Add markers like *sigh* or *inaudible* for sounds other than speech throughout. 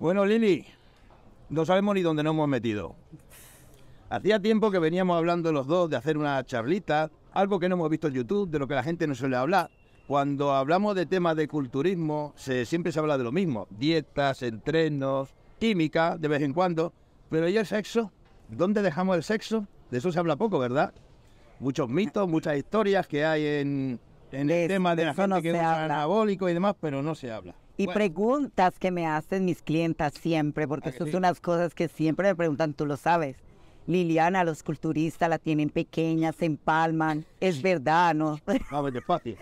Bueno, Lili, no sabemos ni dónde nos hemos metido. Hacía tiempo que veníamos hablando los dos de hacer una charlita, algo que no hemos visto en YouTube, de lo que la gente no suele hablar. Cuando hablamos de temas de culturismo, siempre se habla de lo mismo, dietas, entrenos, química, de vez en cuando, pero ¿y el sexo? ¿Dónde dejamos el sexo? De eso se habla poco, ¿verdad? Muchos mitos, muchas historias que hay en, el tema de la gente que es anabólico y demás, pero no se habla. Y preguntas que me hacen mis clientas siempre, porque ah, son unas cosas que siempre me preguntan, tú lo sabes. Liliana, los culturistas la tienen pequeña, se empalman. Es verdad, ¿no? *laughs* Vamos, despacio.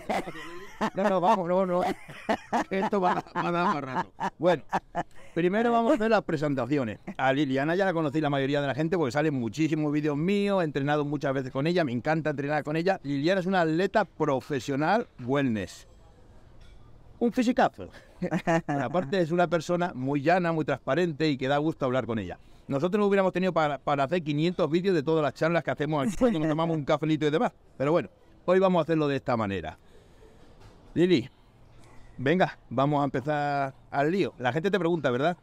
No, no, vamos, no, no. Esto va, a dar más rato. Bueno, primero vamos a hacer las presentaciones. A Liliana ya la conocí la mayoría de la gente porque salen muchísimos vídeos míos, he entrenado muchas veces con ella, me encanta entrenar con ella. Liliana es una atleta profesional wellness un fisicazo. Aparte es una persona muy llana, muy transparente y que da gusto hablar con ella. Nosotros no hubiéramos tenido para, hacer 500 vídeos de todas las charlas que hacemos aquí cuando nos tomamos un cafelito y demás. Pero bueno, hoy vamos a hacerlo de esta manera. Lili, venga, vamos a empezar al lío. La gente te pregunta, ¿verdad?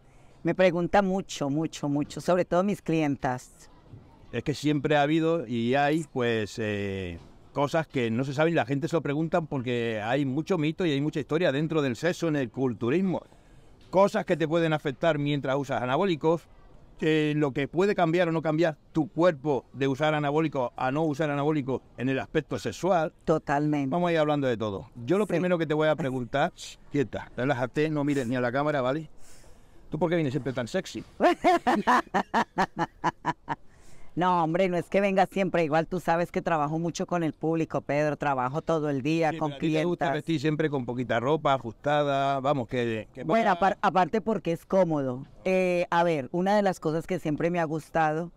Me pregunta mucho, mucho, mucho, sobre todo mis clientas. Es que siempre ha habido y hay, pues... Eh, cosas que no se saben y la gente se lo pregunta porque hay mucho mito y hay mucha historia dentro del sexo, en el culturismo. Cosas que te pueden afectar mientras usas anabólicos, lo que puede cambiar o no cambiar tu cuerpo de usar anabólico a no usar anabólico en el aspecto sexual. Totalmente. Vamos a ir hablando de todo. Yo lo primero que te voy a preguntar, *laughs* quieta, relájate, no mires ni a la cámara, ¿vale? ¿Tú por qué vienes siempre tan sexy? *laughs* No, hombre, no es que venga siempre igual. Tú sabes que trabajo mucho con el público, Pedro. Trabajo todo el día con clientes. Te gusta vestir siempre con poquita ropa, ajustada. Vamos, que. bueno, aparte porque es cómodo. Eh, a ver, una de las cosas que siempre me ha gustado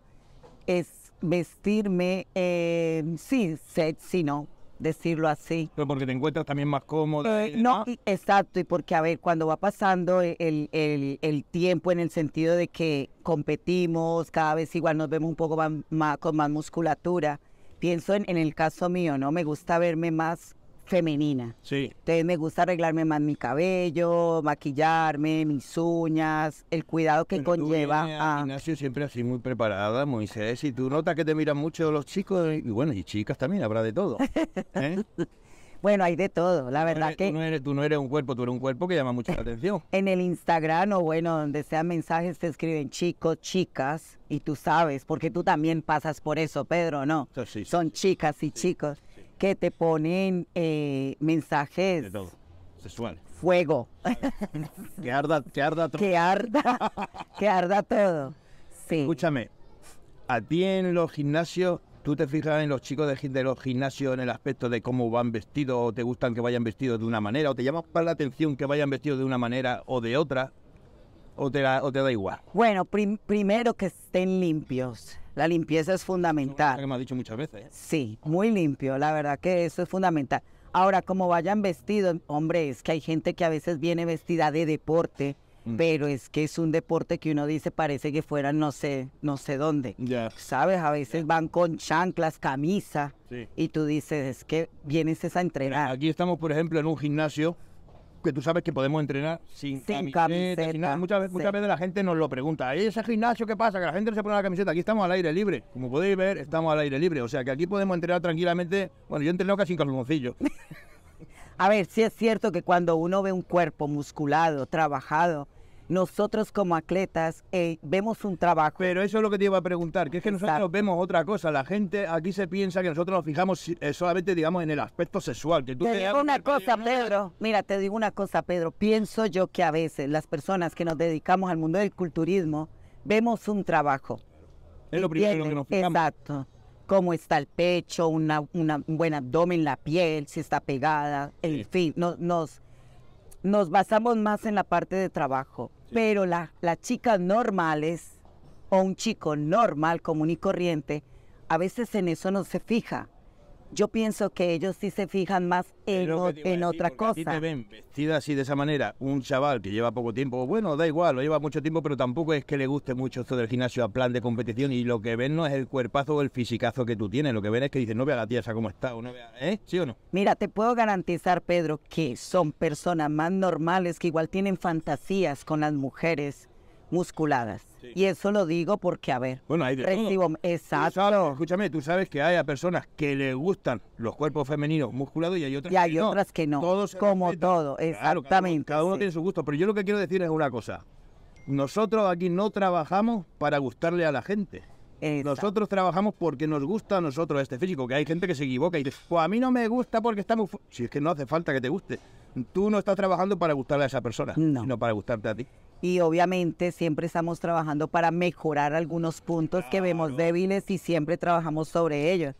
es vestirme, eh, sí, si ¿no? decirlo así. Pero porque te encuentras también más cómodo. Eh, eh, no, ¿ah? exacto, y porque, a ver, cuando va pasando el, tiempo en el sentido de que competimos, cada vez igual nos vemos un poco más, con más musculatura. Pienso en, en el caso mío, ¿no? Me gusta verme más femenina. Sí. Entonces me gusta arreglarme más mi cabello, maquillarme, mis uñas, el cuidado que conlleva. Tú a... Ignacio siempre así muy preparada, Moisés, y tú notas que te miran mucho los chicos, y bueno, y chicas también, habrá de todo. *laughs* ¿eh? Bueno, hay de todo, la verdad que... Tú no, eres, tú no, eres, un cuerpo, tú eres un cuerpo que llama mucha atención. *laughs* En el Instagram o bueno, donde sean mensajes te escriben chicos, chicas, y tú sabes, porque tú también pasas por eso, Pedro, ¿no? Son chicas y chicos que te ponen eh, mensajes. De todo. Sexual. Fuego. *laughs* que arda, que arda todo. Que arda, que arda todo. Sí. Escúchame, a ti en los gimnasios, tú te fijas en los chicos de, los gimnasios en el aspecto de cómo van vestidos, o te gustan que vayan vestidos de una manera, o te llama para la atención que vayan vestidos de una manera o de otra, o te, te da igual. Bueno, primero que estén limpios la limpieza es fundamental. me ha dicho muchas veces. ¿eh? Sí, muy limpio, la verdad que eso es fundamental. Ahora, como vayan vestidos, hombre, es que hay gente que a veces viene vestida de deporte, mm. pero es que es un deporte que uno dice parece que fuera no sé, no sé dónde. Ya. Sabes, a veces van con chanclas, camisa, sí. y tú dices, es que vienes a entrenar. Aquí estamos, por ejemplo, en un gimnasio que tú sabes que podemos entrenar sin, camiseta. Muchas, veces, muchas veces la gente nos lo pregunta. ese gimnasio qué pasa? Que la gente se pone la camiseta. Aquí estamos al aire libre. Como podéis ver, estamos al aire libre. O sea que aquí podemos entrenar tranquilamente. Bueno, yo entreno casi sin calumoncillo. *laughs* A ver, si es cierto que cuando uno ve un cuerpo musculado, trabajado, nosotros como atletas eh, vemos un trabajo. Pero eso es lo que te iba a preguntar, que es que nosotros vemos otra cosa. La gente aquí se piensa que nosotros nos fijamos eh, solamente, digamos, en el aspecto sexual. te, digo una cosa, Pedro. Mira, te digo una cosa, Pedro. Pienso yo que a veces las personas que nos dedicamos al mundo del culturismo vemos un trabajo. Es lo primero que nos fijamos. Exacto. Cómo está el pecho, una, un buen abdomen, la piel, si está pegada, en fin, nos, nos basamos más en la parte de trabajo pero la, las chicas normales o un chico normal, común y corriente, a veces en eso no se fija yo pienso que ellos sí se fijan más en, en otra cosa. te ven vestida así de esa manera, un chaval que lleva poco tiempo, bueno, da igual, lo lleva mucho tiempo, pero tampoco es que le guste mucho esto del gimnasio a plan de competición y lo que ven no es el cuerpazo o el fisicazo que tú tienes, lo que ven es que dicen, no vea la tía esa cómo está, o no vea, ¿eh? ¿Sí o no? Mira, te puedo garantizar, Pedro, que son personas más normales, que igual tienen fantasías con las mujeres, musculadas. Y eso lo digo porque, a ver, bueno, hay Exacto. escúchame, tú sabes que hay a personas que les gustan los cuerpos femeninos musculados y hay otras, que y hay otras que no. Todos como todo, exactamente. cada uno, tiene su gusto, pero yo lo que quiero decir es una cosa. Nosotros aquí no trabajamos para gustarle a la gente. Nosotros trabajamos porque nos gusta a nosotros este físico, que hay gente que se equivoca y dice, pues a mí no me gusta porque estamos. Si es que no hace falta que te guste. Tú no estás trabajando para gustarle a esa persona, sino para gustarte a ti y obviamente siempre estamos trabajando para mejorar algunos puntos que vemos débiles y siempre trabajamos sobre ellos.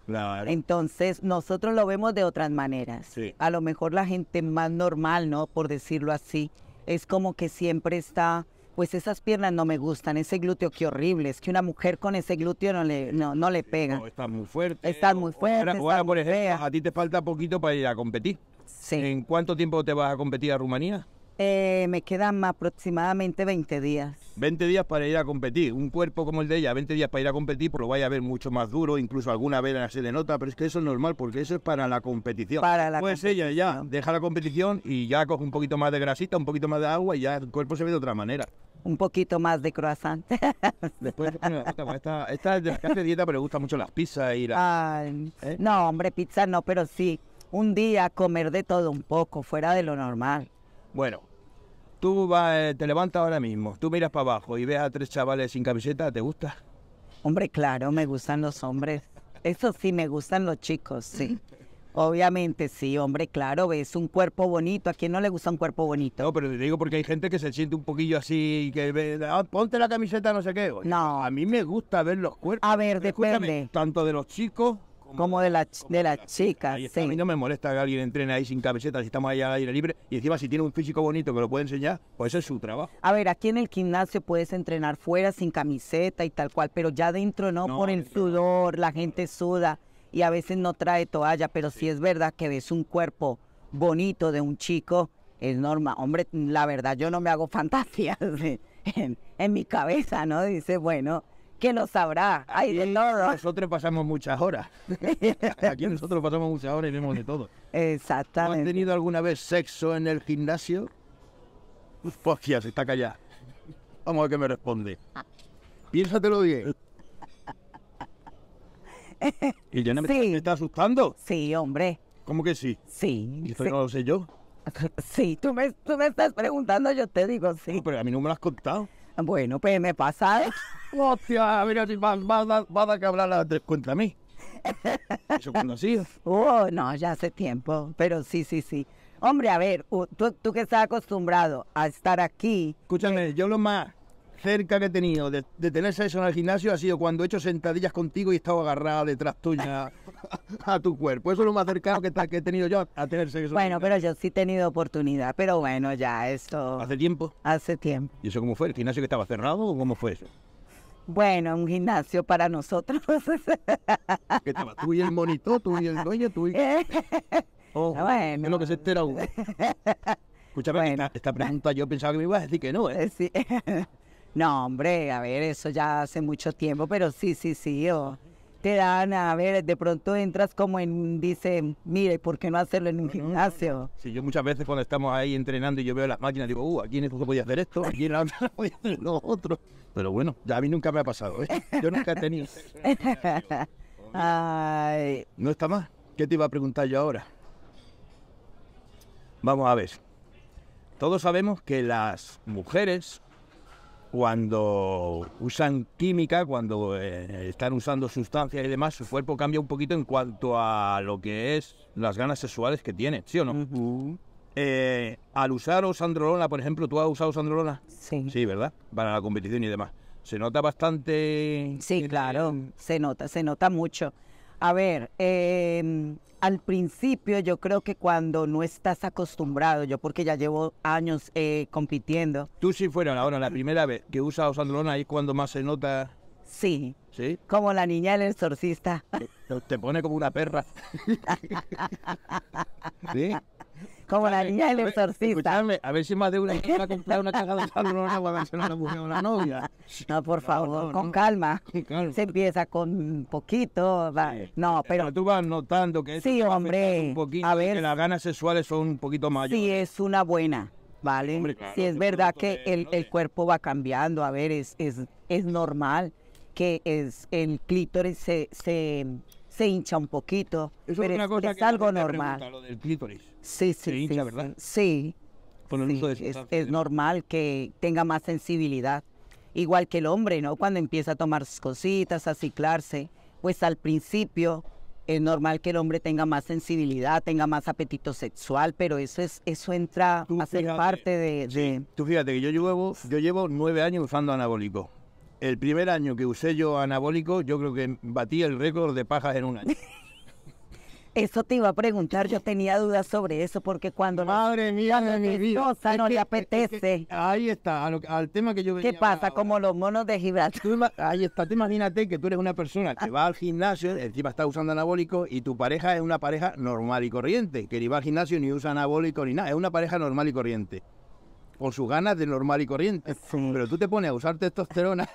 Entonces, nosotros lo vemos de otras maneras. A lo mejor la gente más normal, ¿no? Por decirlo así, es como que siempre está, pues esas piernas no me gustan, ese glúteo qué horrible, es que una mujer con ese glúteo no le, no, le pega. No, está muy fuerte. Estás muy fuerte. a ti te falta poquito para ir a competir. ¿En cuánto tiempo te vas a competir a Rumanía? Eh, me quedan aproximadamente 20 días. 20 días para ir a competir. Un cuerpo como el de ella, 20 días para ir a competir, pues lo vaya a ver mucho más duro, incluso alguna vez se le nota, pero es que eso es normal, porque eso es para la competición. Para la pues ella ya deja la competición y ya coge un poquito más de grasita, un poquito más de agua y ya el cuerpo se ve de otra manera. Un poquito más de croissant. *laughs* Después, bueno, pues esta, esta, que hace dieta, pero le gustan mucho las pizzas y ¿eh? No, hombre, pizza no, pero sí. Un día comer de todo un poco, fuera de lo normal. Bueno, tú eh, te levantas ahora mismo, tú miras para abajo y ves a tres chavales sin camiseta, ¿te gusta? Hombre, claro, me gustan los hombres. Eso sí, me gustan los chicos, sí. *laughs* Obviamente, sí, hombre, claro, ves un cuerpo bonito. ¿A quién no le gusta un cuerpo bonito? No, pero te digo porque hay gente que se siente un poquillo así y que ve, ah, ponte la camiseta, no sé qué. no. A mí me gusta ver los cuerpos. A ver, depende. tanto de los chicos como de la, de la chica. A mí no me molesta que alguien entrene ahí sin camiseta, si estamos ahí al aire libre. Y encima, si tiene un físico bonito que lo puede enseñar, pues ese es su trabajo. A ver, aquí en el gimnasio puedes entrenar fuera sin camiseta y tal cual, pero ya dentro no, por el sudor, la gente suda y a veces no trae toalla, pero si es verdad que ves un cuerpo bonito de un chico, es normal. Hombre, la verdad, yo no me hago *laughs* fantasías en, en mi cabeza, ¿no? Dice, bueno que lo sabrá. Ay, Nosotros pasamos muchas horas. *laughs* Aquí nosotros pasamos muchas horas y vemos de todo. Exactamente. ¿Has tenido alguna vez sexo en el gimnasio? Fogia, pues, se está callada. Vamos a ver qué me responde. Piénsatelo bien. *laughs* ¿Y ya no me, está, asustando? Sí, hombre. ¿Cómo que sí? Sí. ¿Y esto no lo sé yo? *laughs* Sí, tú me, tú me estás preguntando, yo te digo sí. pero a mí no me lo has contado. Bueno, pues me pasa. Hostia, mira, vas a que hablar contra mí. *laughs* ¿Eso cuándo Oh, no, ya hace tiempo, pero sí, sí, sí. Hombre, a ver, tú, que estás acostumbrado a estar aquí. Escúchame, eh, yo lo más cerca que he tenido de, tener sexo en el gimnasio ha sido cuando he hecho sentadillas contigo y he estado agarrada detrás tuya a, tu cuerpo. Eso es lo más cercano que, he tenido yo a tener sexo. Bueno, pero yo sí he tenido oportunidad, pero bueno, ya esto... ¿Hace tiempo? Hace tiempo. ¿Y eso cómo fue? ¿El gimnasio que estaba cerrado o cómo fue eso? Bueno, un gimnasio para nosotros. *laughs* ¿Qué estaba? ¿Tú y el monitor? ¿Tú y el dueño? ¿Tú y...? *laughs* Ah, bueno. Es lo que se entera uno. *laughs* Escúchame, esta, pregunta yo pensaba que me ibas a decir que no, ¿eh? eh sí. No, hombre, a ver, eso ya hace mucho tiempo, pero sí, sí, sí. te dan, a ver, de pronto entras como en, dice, mire, ¿por qué no hacerlo en un gimnasio? Sí, yo muchas veces cuando estamos ahí entrenando y yo veo las máquinas, digo, uh, aquí en esto se podía hacer esto, aquí en la otra *laughs* podía hacer lo otro. Pero bueno, ya a mí nunca me ha pasado, ¿eh? Yo nunca he tenido. *laughs* Ay. No está mal. ¿Qué te iba a preguntar yo ahora? Vamos a ver. Todos sabemos que las mujeres cuando usan química, cuando eh, están usando sustancias y demás, su cuerpo cambia un poquito en cuanto a lo que es las ganas sexuales que tiene, ¿sí o no? Eh, al usar osandrolona, por ejemplo, ¿tú has usado osandrolona? Sí. Sí, ¿verdad? Para la competición y demás. ¿Se nota bastante? Sí, claro, se nota, se nota mucho. A ver, eh, al principio yo creo que cuando no estás acostumbrado, yo porque ya llevo años eh, compitiendo. Tú sí fueron, ahora la primera vez que usas Sandrona ahí es cuando más se nota. Sí. ¿Sí? Como la niña del exorcista. te pone como una perra. *laughs* ¿Sí? Como la niña del exorcista. a ver si más de una *laughs* va a comprar una cagada de salmón no va a la mujer o la novia. *laughs* No, por favor, con calma. Se empieza con poquito. No, pero... tú vas notando que es un poquito, que las ganas sexuales son un poquito mayores. Sí, es una buena. ¿Vale? sí, es verdad que el, el, cuerpo va cambiando, a ver, es, es, es normal que es, el clítoris se, se se hincha un poquito, pero es, algo normal. clítoris. Sí, sí, se ¿verdad? Sí. es, ¿eh? normal que tenga más sensibilidad, igual que el hombre, ¿no? Cuando empieza a tomar sus cositas, a ciclarse, pues al principio es normal que el hombre tenga más sensibilidad, tenga más apetito sexual, pero eso es eso entra a ser parte de, de, Tú fíjate que yo llevo yo llevo nueve años usando anabólico el primer año que usé yo anabólico, yo creo que batí el récord de pajas en un año. *laughs* Eso te iba a preguntar, yo tenía dudas sobre eso, porque cuando Madre mía no le apetece. ahí está, al, tema que yo venía ¿Qué pasa? Como los monos de Gibraltar. ahí está, te imagínate que tú eres una persona que *laughs* va al gimnasio, encima está usando anabólico, y tu pareja es una pareja normal y corriente, que ni va al gimnasio ni usa anabólico ni nada, es una pareja normal y corriente. Con sus ganas de normal y corriente. Pero tú te pones a usar testosterona.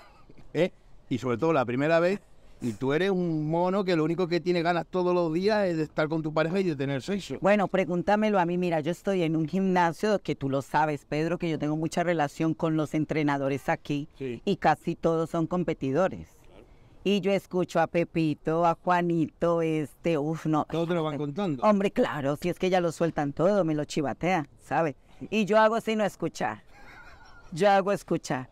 ¿eh? Y sobre todo la primera vez, y tú eres un mono que lo único que tiene ganas todos los días es de estar con tu pareja y de tener sexo. Bueno, pregúntamelo a mí. Mira, yo estoy en un gimnasio que tú lo sabes, Pedro, que yo tengo mucha relación con los entrenadores aquí y casi todos son competidores. Y yo escucho a Pepito, a Juanito, este, uf, no. Todos te lo van contando. Hombre, claro, si es que ya lo sueltan todo, me lo chivatea, ¿sabes? Y yo hago sino escuchar. Yo hago escuchar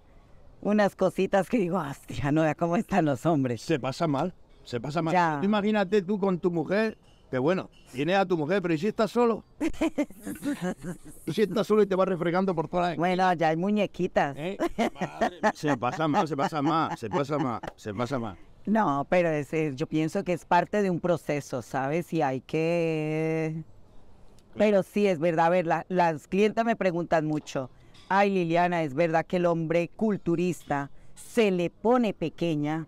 unas cositas que digo, hostia, no, ¿cómo están los hombres? Se pasa mal, se pasa mal. Imagínate tú con tu mujer, que bueno, tienes a tu mujer, pero ¿y si estás solo? Tú *laughs* si estás solo y te vas refregando por toda la... Bueno, ya hay muñequitas. ¿Eh? se pasa mal, se pasa mal, se pasa mal, se pasa mal. No, pero yo pienso que es parte de un proceso, ¿sabes? Y hay que... Pero sí, es verdad, a ver, las clientas me preguntan mucho, Ay, Liliana, es verdad que el hombre culturista se le pone pequeña.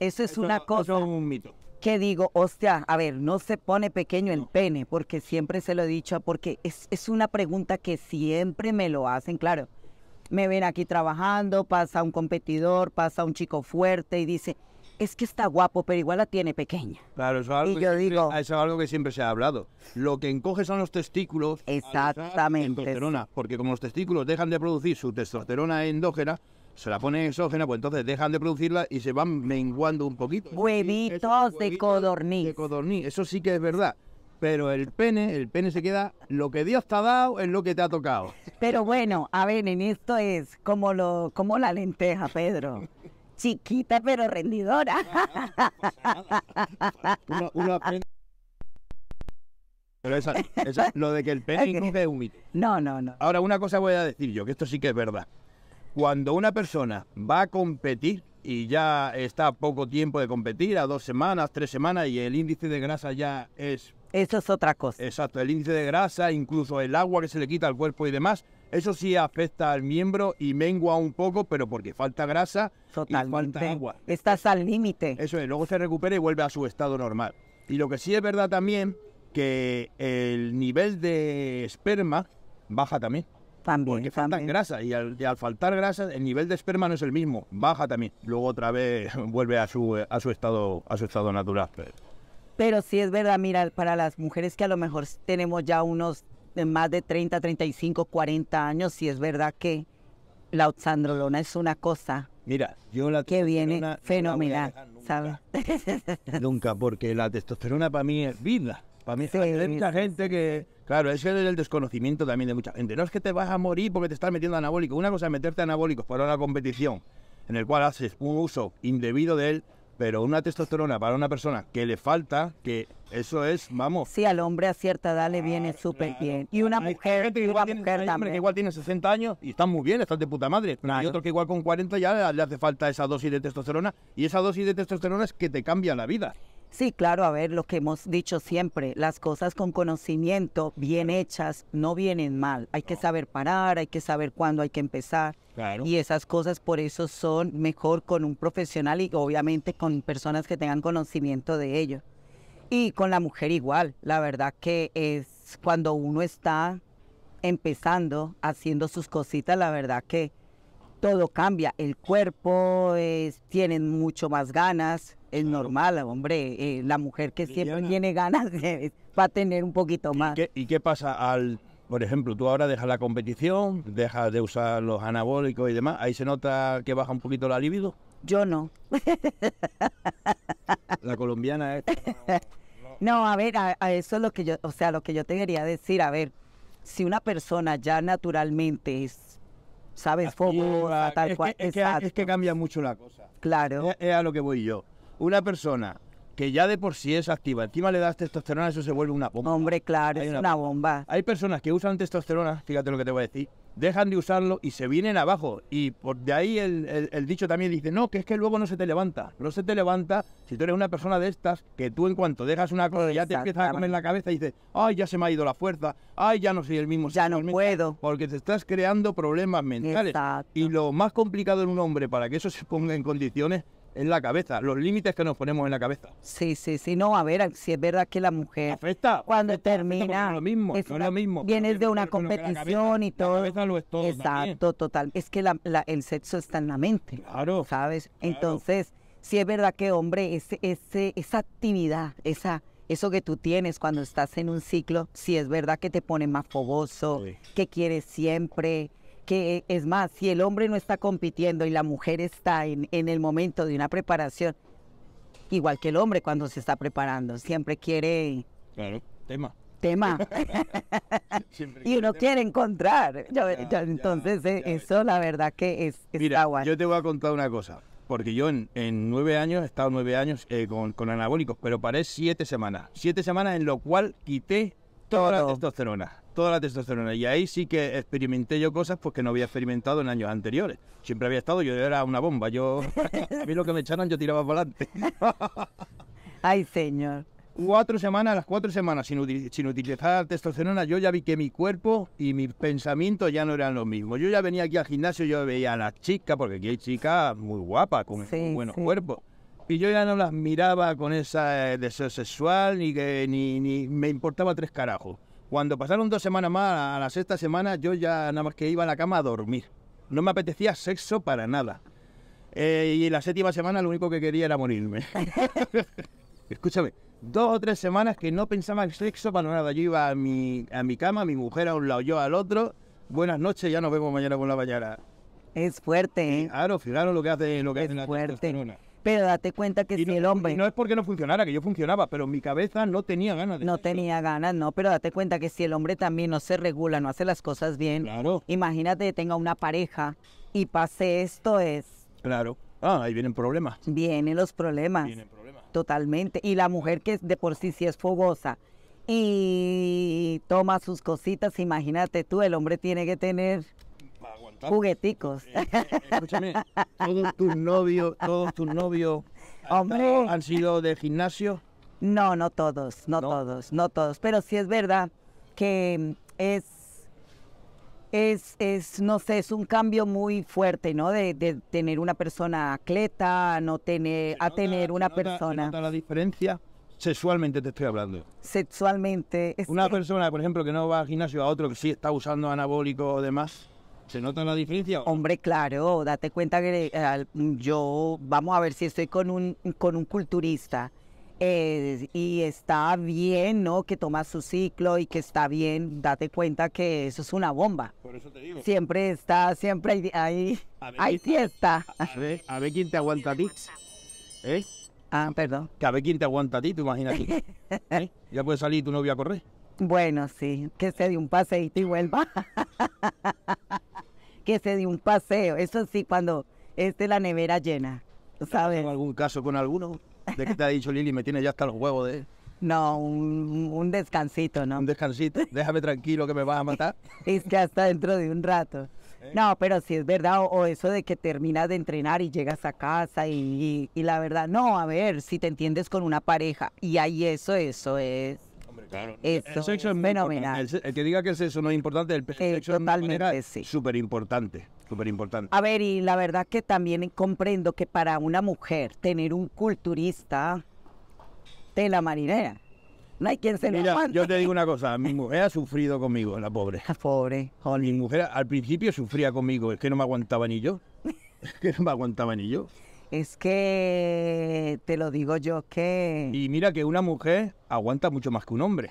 Eso es una cosa. Eso un mito. Que digo, hostia, a ver, no se pone pequeño el pene, porque siempre se lo he dicho, porque es, es una pregunta que siempre me lo hacen, claro. Me ven aquí trabajando, pasa un competidor, pasa un chico fuerte y dice, es que está guapo, pero igual la tiene pequeña. Claro, eso es algo, que, siempre se ha hablado. Lo que encoge son los testículos. Exactamente. Testosterona, porque como los testículos dejan de producir su testosterona endógena, se la ponen exógena, pues entonces dejan de producirla y se van menguando un poquito. Huevitos, de codorniz. De codorniz, eso sí que es verdad. Pero el pene, el pene se queda, lo que Dios te ha dado es lo que te ha tocado. Pero bueno, a ver, en esto es como, lo, como la lenteja, Pedro chiquita pero rendidora. *laughs* *laughs* lo de que el pene es No, no, no. Ahora, una cosa voy a decir yo, que esto sí que es verdad. Cuando una persona va a competir y ya está a poco tiempo de competir, a dos semanas, tres semanas, y el índice de grasa ya es... Eso es otra cosa. Exacto, el índice de grasa, incluso el agua que se le quita al cuerpo y demás, eso sí afecta al miembro y mengua un poco, pero porque falta grasa Totalmente. y falta agua. Estás al límite. Eso es, luego se recupera y vuelve a su estado normal. Y lo que sí es verdad también, que el nivel de esperma baja también. También, porque falta grasa y al, y faltar grasa el nivel de esperma no es el mismo, baja también. Luego otra vez *laughs* vuelve a su, a su, estado, a su estado natural. Pero sí es verdad, mira, para las mujeres que a lo mejor tenemos ya unos de más de 30, 35, 40 años si es verdad que la oxandrolona es una cosa. Mira, yo que viene fenomenal, *laughs* nunca, porque la testosterona para mí es vida. Para mí es mucha gente que Claro, es es el desconocimiento también de mucha gente. No es que te vas a morir porque te estás metiendo anabólico. Una cosa es meterte anabólicos para una competición en el cual haces un uso indebido de él pero una testosterona para una persona que le falta, que eso es, vamos. Sí, al hombre a cierta edad le viene súper bien. Y una mujer, que, igual tiene, igual tiene 60 años y están muy bien, está de puta madre. Y otro que igual con 40 ya le hace falta esa dosis de testosterona. Y esa dosis de testosterona es que te cambia la vida. Sí, claro, a ver, lo que hemos dicho siempre, las cosas con conocimiento, bien hechas, no vienen mal. Hay que saber parar, hay que saber cuándo hay que empezar. Y esas cosas por eso son mejor con un profesional y obviamente con personas que tengan conocimiento de ello. Y con la mujer igual, la verdad que es cuando uno está empezando, haciendo sus cositas, la verdad que todo cambia. El cuerpo, es, tienen mucho más ganas, es normal, hombre. Eh, la mujer que siempre tiene ganas *laughs* va a tener un poquito más. ¿Y y qué pasa al por ejemplo, tú ahora dejas la competición, dejas de usar los anabólicos y demás, ¿ahí se nota que baja un poquito la libido? Yo no. La colombiana es... *laughs* No, a ver, a, eso es lo que yo, o sea, lo que yo te quería decir, a ver, si una persona ya naturalmente es, sabes, tal es cual, que, cambia mucho la cosa. Claro. es a lo que voy yo. Una persona que ya de por sí es activa, encima le das testosterona, eso se vuelve una bomba. Hombre, claro, es una, bomba. Hay personas que usan testosterona, fíjate lo que te voy a decir, dejan de usarlo y se vienen abajo. Y por de ahí el, dicho también dice, no, que es que luego no se te levanta. No se te levanta si tú eres una persona de estas que tú en cuanto dejas una cosa ya te empiezas a comer la cabeza y dices, ay, ya se me ha ido la fuerza, ay, ya no soy el mismo. Ya no puedo. Porque te estás creando problemas mentales. Y lo más complicado en un hombre para que eso se ponga en condiciones en la cabeza, los límites que nos ponemos en la cabeza. Sí, sí, sí, no, a ver, si es verdad que la mujer cuando termina, es lo mismo, es, es lo mismo. Vienes de una competición y todo. La cabeza lo es todo. Exacto, total. Es que el sexo está en la mente. Claro. ¿Sabes? Entonces, si es verdad que, hombre, ese, esa actividad, esa eso que tú tienes cuando estás en un ciclo, si es verdad que te pone más fogoso, que quieres siempre, que es más, si el hombre no está compitiendo y la mujer está en, en el momento de una preparación, igual que el hombre cuando se está preparando, siempre quiere... Claro, tema. Tema. *laughs* y uno quiere encontrar. entonces, eh, eso la verdad que es... Mira, yo te voy a contar una cosa, porque yo en, nueve años, he estado nueve años eh, con, con anabólicos, pero paré siete semanas. Siete semanas en lo cual quité Toda la testosterona, toda la testosterona. Y ahí sí que experimenté yo cosas pues, que no había experimentado en años anteriores. Siempre había estado, yo era una bomba. Yo, *laughs* a mí lo que me echaron, yo tiraba volante *laughs* Ay, señor. Cuatro semanas, las cuatro semanas sin, utilizar testosterona, yo ya vi que mi cuerpo y mis pensamientos ya no eran los mismos. Yo ya venía aquí al gimnasio, yo veía a las chicas, porque aquí hay chicas muy guapas, con buenos cuerpos y yo ya no las miraba con esa eh, deseo sexual ni que ni, me importaba tres carajos. Cuando pasaron dos semanas más, a la sexta semana, yo ya nada más que iba a la cama a dormir. No me apetecía sexo para nada. Eh, y la séptima semana lo único que quería era morirme. *laughs* Escúchame, dos o tres semanas que no pensaba en sexo para nada. Yo iba a mi, a mi cama, mi mujer a un lado, yo al otro. Buenas noches, ya nos vemos mañana con la mañana. Es fuerte, ¿eh? Claro, fijaros lo que hace, lo que es fuerte. Pero date cuenta que si el hombre... Y no es porque no funcionara, que yo funcionaba, pero mi cabeza no tenía ganas de... No tenía ganas, no, pero date cuenta que si el hombre también no se regula, no hace las cosas bien, claro. imagínate que tenga una pareja y pase esto es... Claro. Ah, ahí vienen problemas. Vienen los problemas. Vienen problemas. Totalmente. Y la mujer que de por sí sí es fogosa y toma sus cositas, imagínate tú, el hombre tiene que tener Jugueticos. Eh, eh, escúchame, todos tus novios, todos tus novios han sido de gimnasio. No, no todos, no, todos, no todos. Pero sí es verdad que mm, es, es, es, no sé, es un cambio muy fuerte, ¿no? De, tener una persona atleta, no tener, a tener una persona. Nota la diferencia? Sexualmente te estoy hablando. Sexualmente. Una persona, por ejemplo, que no va al gimnasio a otro que sí está usando anabólico o demás. ¿Se nota la diferencia? Hombre, claro, date cuenta que eh, yo, vamos a ver si estoy con un, con un culturista eh, y está bien, ¿no? Que toma su ciclo y que está bien, date cuenta que eso es una bomba. Por eso te digo. Siempre está, siempre hay, hay, fiesta. A ver, quién te aguanta a ti. ¿Eh? Ah, perdón. Que a ver quién te aguanta a ti, tú imagínate. *laughs* Ya puedes salir tu novia a correr. Bueno, sí, que se dé un paseíto y vuelva. *laughs* que se dé un paseo. Eso sí, cuando esté la nevera llena, ¿sabes? en algún caso con alguno? ¿De qué te ha dicho Lili? Me tiene ya hasta los huevos de... *laughs* No, un, descansito, ¿no? Un descansito. Déjame tranquilo que me vas a matar. *laughs* es que hasta dentro de un rato. ¿Eh? No, pero si es verdad, o, eso de que terminas de entrenar y llegas a casa y, y, la verdad, no, a ver, si te entiendes con una pareja y ahí eso, eso es es fenomenal. El, que diga que el no es importante, el, eh, totalmente, súper importante. Súper importante. A ver, y la verdad que también comprendo que para una mujer tener un culturista de la marinera, no hay quien se lo Yo te digo una cosa, mi *laughs* mujer ha sufrido conmigo, la pobre. La pobre, Mi mujer al principio sufría conmigo, es que no me aguantaba ni yo. *laughs* Es que no me aguantaba ni yo. Es que te lo digo yo que... Y mira que una mujer aguanta mucho más que un hombre.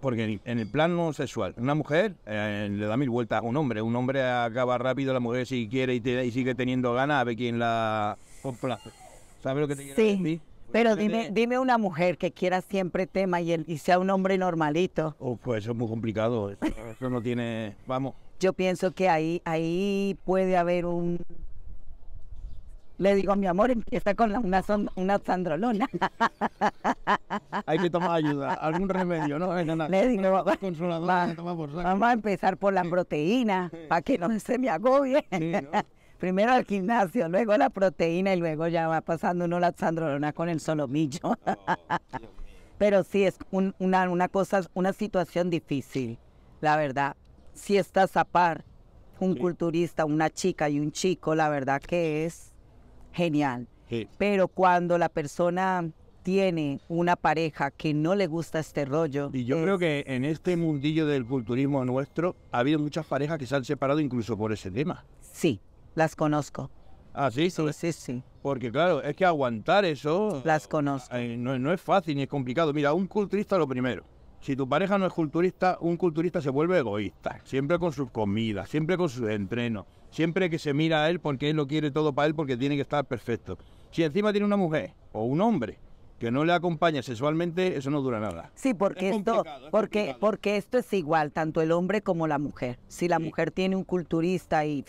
Porque en el plano sexual, una mujer eh, le da mil vueltas a un hombre. Un hombre acaba rápido, la mujer si quiere y, sigue teniendo ganas, a ver quién la ¿Sabes lo que te quiero sí. Pero pues dime, dime una mujer que quiera siempre tema y, el, y sea un hombre normalito. Oh, pues eso es muy complicado. Eso, eso no tiene. Vamos. Yo pienso que ahí, ahí puede haber un le digo, mi amor, empieza con una, sandrolona. Hay *laughs* que tomar ayuda, algún remedio, ¿no? Le digo, vamos a empezar por la proteína, para que no se me agobie. *laughs* Primero al gimnasio, luego la proteína y luego ya va pasando uno la sandrolona con el solomillo. Oh, *laughs* Pero sí, es una, cosa, una situación difícil, la verdad. Si estás a par, un culturista, una chica y un chico, la verdad que es genial. Pero cuando la persona tiene una pareja que no le gusta este rollo. Y yo creo que en este mundillo del culturismo nuestro ha habido muchas parejas que se han separado incluso por ese tema. Sí, las conozco. ¿Ah, sí? Sí, sí, Porque claro, es que aguantar eso... Las conozco. Eh, no, es fácil ni es complicado. Mira, un culturista lo primero. Si tu pareja no es culturista, un culturista se vuelve egoísta. Siempre con su comida, siempre con su entrenos Siempre que se mira a él porque él lo quiere todo para él, porque tiene que estar perfecto. Si encima tiene una mujer o un hombre que no le acompaña sexualmente, eso no dura nada. Sí, porque esto, es porque, porque esto es igual, tanto el hombre como la mujer. Si la mujer tiene un culturista y,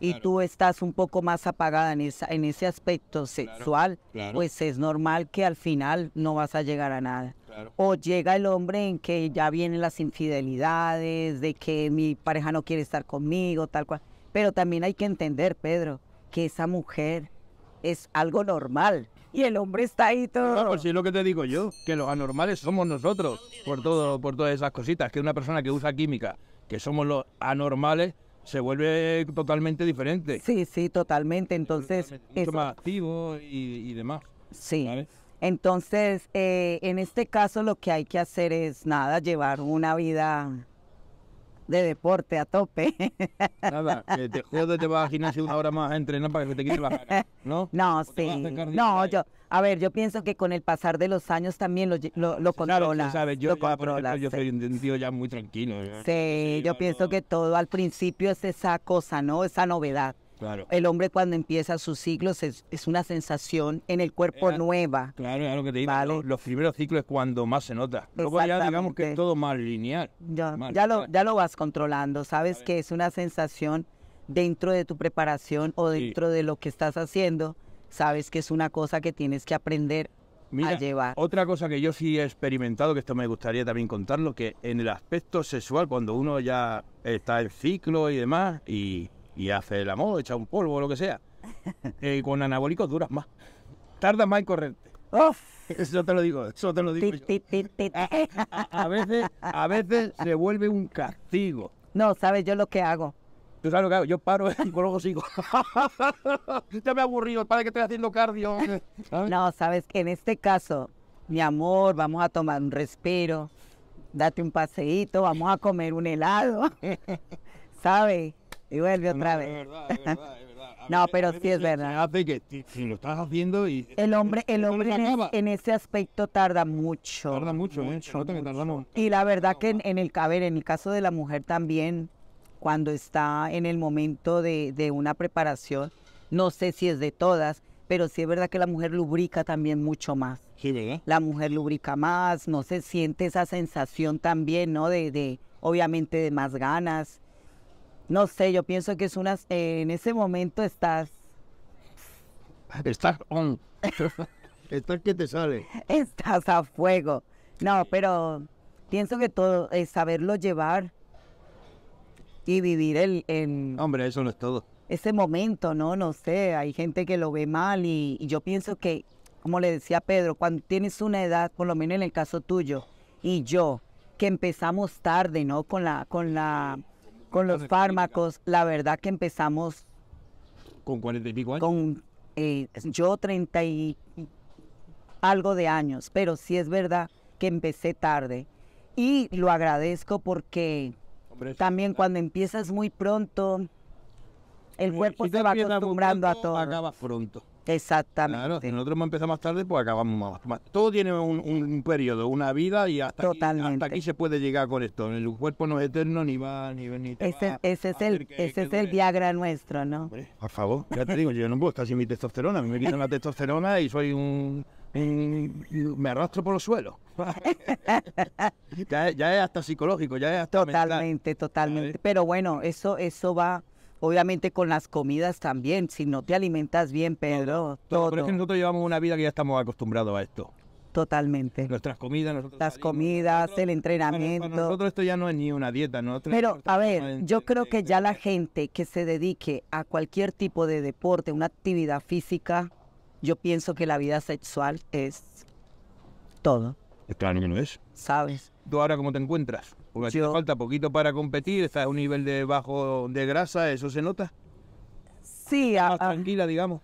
y tú estás un poco más apagada en, esa, en ese aspecto sexual, pues es normal que al final no vas a llegar a nada. O llega el hombre en que ya vienen las infidelidades, de que mi pareja no quiere estar conmigo, tal cual. Pero también hay que entender, Pedro, que esa mujer es algo normal. Y el hombre está ahí todo. Claro, pues sí, es lo que te digo yo, que los anormales somos nosotros, por, todo, por todas esas cositas. Que una persona que usa química, que somos los anormales, se vuelve totalmente diferente. Sí, sí, totalmente. Entonces. mucho más activo y, demás. Sí. Entonces, eh, en este caso, lo que hay que hacer es nada, llevar una vida de deporte a tope. Nada, que te *laughs* jodo, te vas a gimnasio una hora más a entrenar para que te quite bajar *laughs* ¿no? No, sí. No, yo, a ver, yo pienso que con el pasar de los años también lo, lo, lo controla. Sabes, yo, soy un tío ya muy tranquilo. Sí, yo pienso que todo al principio es esa cosa, ¿no? Esa novedad. El hombre cuando empieza sus ciclos es, es una sensación en el cuerpo eh, nueva. Claro, es lo que te digo. Los, primeros ciclos es cuando más se nota. Luego ya digamos que es todo más lineal. Ya, ya Lo, ya lo vas controlando. Sabes que es una sensación dentro de tu preparación o dentro de lo que estás haciendo. Sabes que es una cosa que tienes que aprender a llevar. Otra cosa que yo sí he experimentado, que esto me gustaría también contarlo, que en el aspecto sexual, cuando uno ya está en ciclo y demás, y y hace la amor, echa un polvo o lo que sea. *laughs* Eh, con anabólicos duras más. ...tardas más en correrte. Eso te lo digo, eso te lo digo. a, veces, a veces se vuelve un castigo. No, sabes yo lo que hago. Tú sabes lo que hago, yo paro y luego sigo. *laughs* ya me he aburrido, para que estoy haciendo cardio. No, sabes que en este caso, mi amor, vamos a tomar un respiro, date un paseíto, vamos a comer un helado. *laughs* ¿Sabes? Y vuelve no, otra vez. *laughs* no, pero sí es verdad. Ah, si lo estás haciendo y... El hombre, el hombre en, ese aspecto tarda mucho. Tarda mucho, ¿eh? mucho, Y la verdad que en, el caber, en el caso de la mujer también, cuando está en el momento de, una preparación, no sé si es de todas, pero sí es verdad que la mujer lubrica también mucho más. La mujer lubrica más, no se siente esa sensación también, ¿no? De, de obviamente, de más ganas. No sé, yo pienso que es una, en ese momento estás... Estás on. *laughs* estás que te sale. Estás a fuego. No, pero pienso que todo es eh, saberlo llevar y vivir el, Hombre, eso no es todo. Ese momento, ¿no? No sé, hay gente que lo ve mal y, y yo pienso que, como le decía Pedro, cuando tienes una edad, por lo menos en el caso tuyo y yo, que empezamos tarde, ¿no? Con la, con la con los fármacos, la verdad que empezamos... ¿Con cuarenta y pico años? Con eh, yo treinta y algo de años, pero sí es verdad que empecé tarde. Y lo agradezco porque también cuando empiezas muy pronto, el cuerpo se va acostumbrando a todo. pronto. Exactamente. Claro, si nosotros empezamos más tarde, pues acabamos más. Todo tiene un, periodo, una vida y hasta aquí, se puede llegar con esto. El cuerpo no es eterno, ni va, ni, ni te Ese, va ese es el, ese es el Viagra nuestro, ¿no? por favor, ya te digo, yo no puedo estar sin mi testosterona. A mí me quitan la testosterona y soy un... Me arrastro por los suelos. *laughs* ya, ya, es hasta psicológico, ya es hasta Totalmente, totalmente. Pero bueno, eso, eso va Obviamente con las comidas también, si no te alimentas bien, Pedro. Todo. Pero es que nosotros llevamos una vida que ya estamos acostumbrados a esto. Totalmente. Nuestras comidas, nosotros las comidas, el entrenamiento. nosotros esto ya no es ni una dieta. no Pero a ver, yo creo que ya la gente que se dedique a cualquier tipo de deporte, una actividad física, yo pienso que la vida sexual es todo. Claro que no es. ¿Sabes? tú ahora cómo te encuentras? Porque ha te falta poquito para competir, está a un nivel de bajo de grasa, ¿eso se nota? Sí, tranquila, digamos.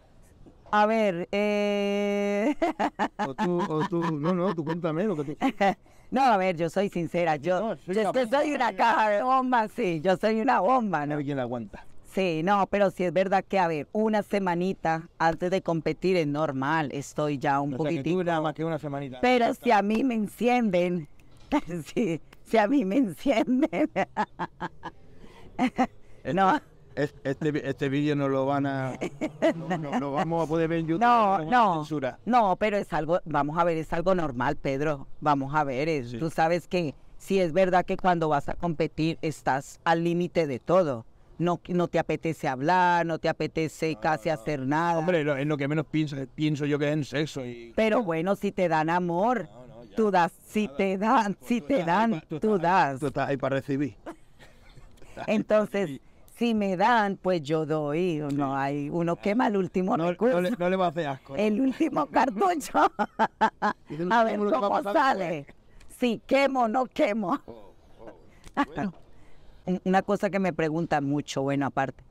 A ver, eh... *laughs* o, tú, o tú, no, no, tú cuéntame lo que tú... *laughs* No, a ver, yo soy sincera, yo, yo soy una caja de bombas, sí, yo soy una bomba, ¿no? ¿Quién la aguanta? Sí, no, pero sí es verdad que, a ver, una semanita antes de competir es normal, estoy ya un o poquitito. más que una semanita. Pero si a mí me encienden, *laughs* si, a mí me encienden. E-, e-, este, Este, vídeo no lo van a. *laughs* No, no, vamos a poder ver en YouTube. No, no. No, pero es algo. Vamos a ver, es algo normal, Pedro. Vamos a ver. Es, Tú sabes que si es verdad que cuando vas a competir estás al límite de todo. No, no te apetece hablar, no te apetece casi hacer nada. Hombre, es lo que menos pienso, pienso yo que es en sexo. Pero bueno, si te dan amor tú das. Si te dan, pues si te dan, tú, das. Tú estás ahí para recibir. *laughs* Entonces, si me dan, pues yo doy. No hay, uno ah. quema el último recurso. No le, va a hacer asco. El último *laughs* cartucho. a ver cómo sale. Si quemo, no quemo. Oh, oh, *laughs* una cosa que me preguntan mucho, bueno, aparte.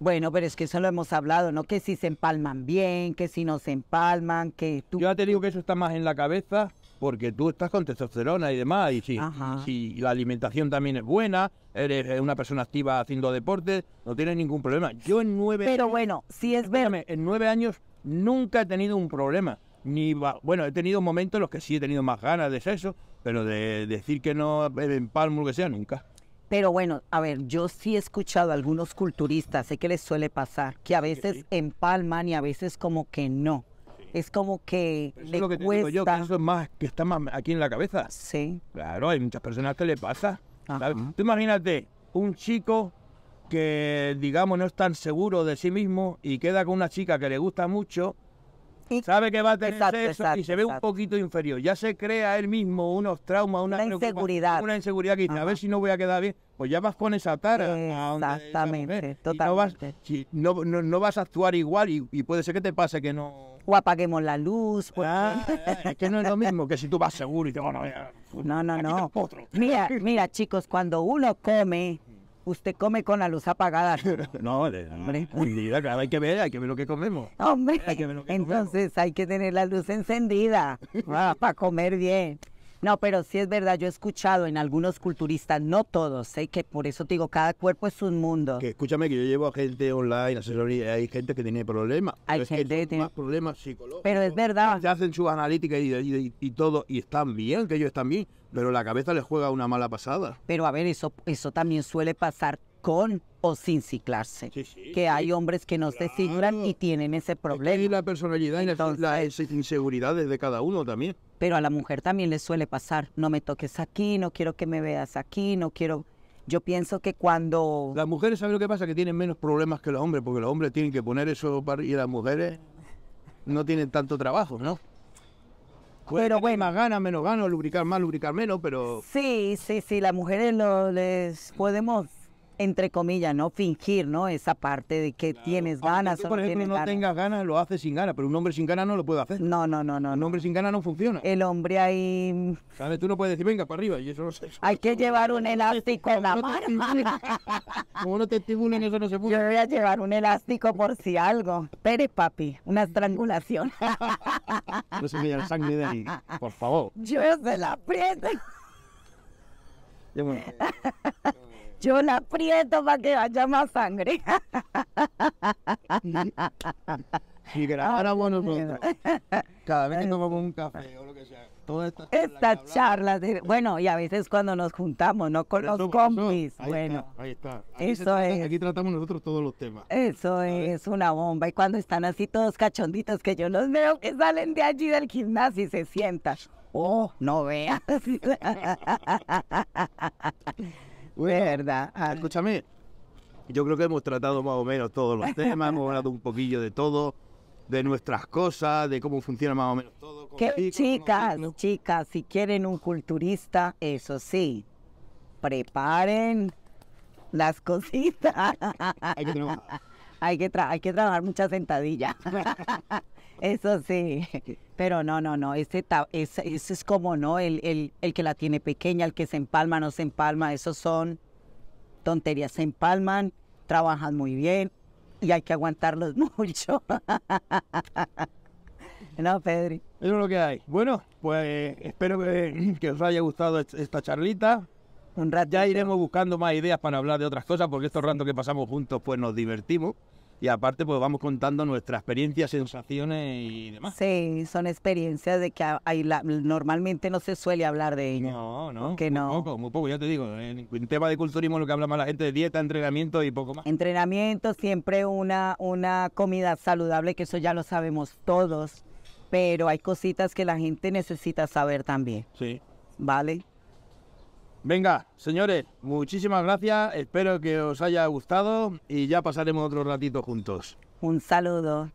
Bueno, pero es que eso lo hemos hablado, ¿no? Que si se empalman bien, que si no se empalman, que tú... Yo ya te digo que eso está más en la cabeza porque tú estás con testosterona y demás, y si, la alimentación también es buena, eres eh, una persona activa haciendo deporte, no tienes ningún problema. Yo en nueve Pero años, bueno, si es En nueve años nunca he tenido un problema. Ni bueno, he tenido momentos en los que sí he tenido más ganas de sexo, pero de decir que no en lo que sea, nunca. Pero bueno, a ver, yo sí he escuchado a algunos culturistas, sé que les suele pasar, que a veces empalman y a veces como que no es como que le es lo que te yo, que eso es más, que está más aquí en la cabeza. Sí. Claro, hay muchas personas que le pasa. Tú imagínate, un chico que, digamos, no es tan seguro de sí mismo y queda con una chica que le gusta mucho sabe que va a tener sexo y se ve un poquito inferior. Ya se crea él mismo unos traumas, una, inseguridad. Una inseguridad que dice, a ver si no voy a quedar bien. Pues ya vas con esa tara. Eh? Exactamente, totalmente. No vas, a actuar igual y, puede ser que te pase que no o apaguemos la luz. Pues. Ah, eh, es que no es lo mismo que si tú vas seguro y te no, no, no. Mira, mira, chicos, cuando uno come, Usted come con la luz apagada. No, *laughs* hombre. hombre. Claro, hay que ver, hay que ver lo que comemos. Hombre, entonces hay que tener la luz encendida *laughs* para comer bien. No, pero sí es verdad, yo he escuchado en algunos culturistas, no todos, que por eso te digo, cada cuerpo es un mundo. Que escúchame, que yo llevo a gente online, hay gente que tiene problemas. Hay gente que, tiene más problemas psicológicos. Pero es verdad. Se hacen sus analíticas y, todo, y están bien, que ellos están bien, pero la cabeza les juega una mala pasada. Pero a ver, eso, eso también suele pasar con o sin ciclarse. que hay hombres que no se ciclan y tienen ese problema. y la personalidad y las inseguridades de cada uno también pero a la mujer también le suele pasar, no me toques aquí, no quiero que me veas aquí, no quiero... Yo pienso que cuando... Las mujeres, ¿saben lo que pasa? Que tienen menos problemas que los hombres, porque los hombres tienen que poner eso para... y las mujeres no tienen tanto trabajo, ¿no? pero bueno, más ganas, menos ganas, lubricar más, lubricar menos, pero... Sí, sí, sí, las mujeres no les podemos entre comillas, ¿no? Fingir, ¿no? Esa parte de que tienes ganas. por ejemplo, no tengas ganas, lo haces sin ganas, pero un hombre sin ganas no lo puede hacer. No, no, no, no. Un hombre sin ganas no funciona. El hombre ahí... Tú no puedes decir, venga, para arriba, y eso no sé. Hay que llevar un elástico en la mano. Como no te estimulen, eso no se puede. Yo voy a llevar un elástico por si algo. Pere papi, una estrangulación. no se me el sangre de ahí, por favor. Yo se la aprieto yo la aprieto para que haya más sangre. *laughs* Y ahora bueno, cada vez que tomamos un café o lo que sea, toda esta charla. de, bueno, y a veces cuando nos juntamos, ¿no? Con los compis. bueno, ahí está. eso es. Aquí tratamos nosotros todos los temas. Eso es una bomba. Y cuando están así todos cachonditos, que yo los veo que salen de allí del gimnasio y se sientan. Oh, no veas. *laughs* ¿Verdad? Ah, escúchame, yo creo que hemos tratado más o menos todos los temas, hemos hablado un poquillo de todo, de nuestras cosas, de cómo funciona más o menos todo. chicas, chicas, si quieren un culturista, eso sí, preparen las cositas. Hay que *laughs* hay, que trabajar muchas *laughs* Eso sí, pero no, no, no, ese, ese, es como, ¿no? El, que la tiene pequeña, el que se empalma, no se empalma, eso son tonterías, se empalman, trabajan muy bien y hay que aguantarlos *laughs* mucho. no, Pedri. Eso es lo que hay. Bueno, pues espero que, os haya gustado esta charlita. Un Ya iremos buscando más ideas para hablar de otras cosas, porque estos ratos que pasamos juntos, pues nos divertimos y aparte pues vamos contando nuestras experiencias, sensaciones y demás. Sí, son experiencias de que hay la, normalmente no se suele hablar de ello. No, no, que no. poco, muy poco, ya te digo, en, tema de culturismo lo que habla más la gente de dieta, entrenamiento y poco más. Entrenamiento, siempre una, una comida saludable, que eso ya lo sabemos todos, pero hay cositas que la gente necesita saber también. Sí. ¿Vale? Venga, señores, muchísimas gracias. Espero que os haya gustado y ya pasaremos otro ratito juntos. Un saludo.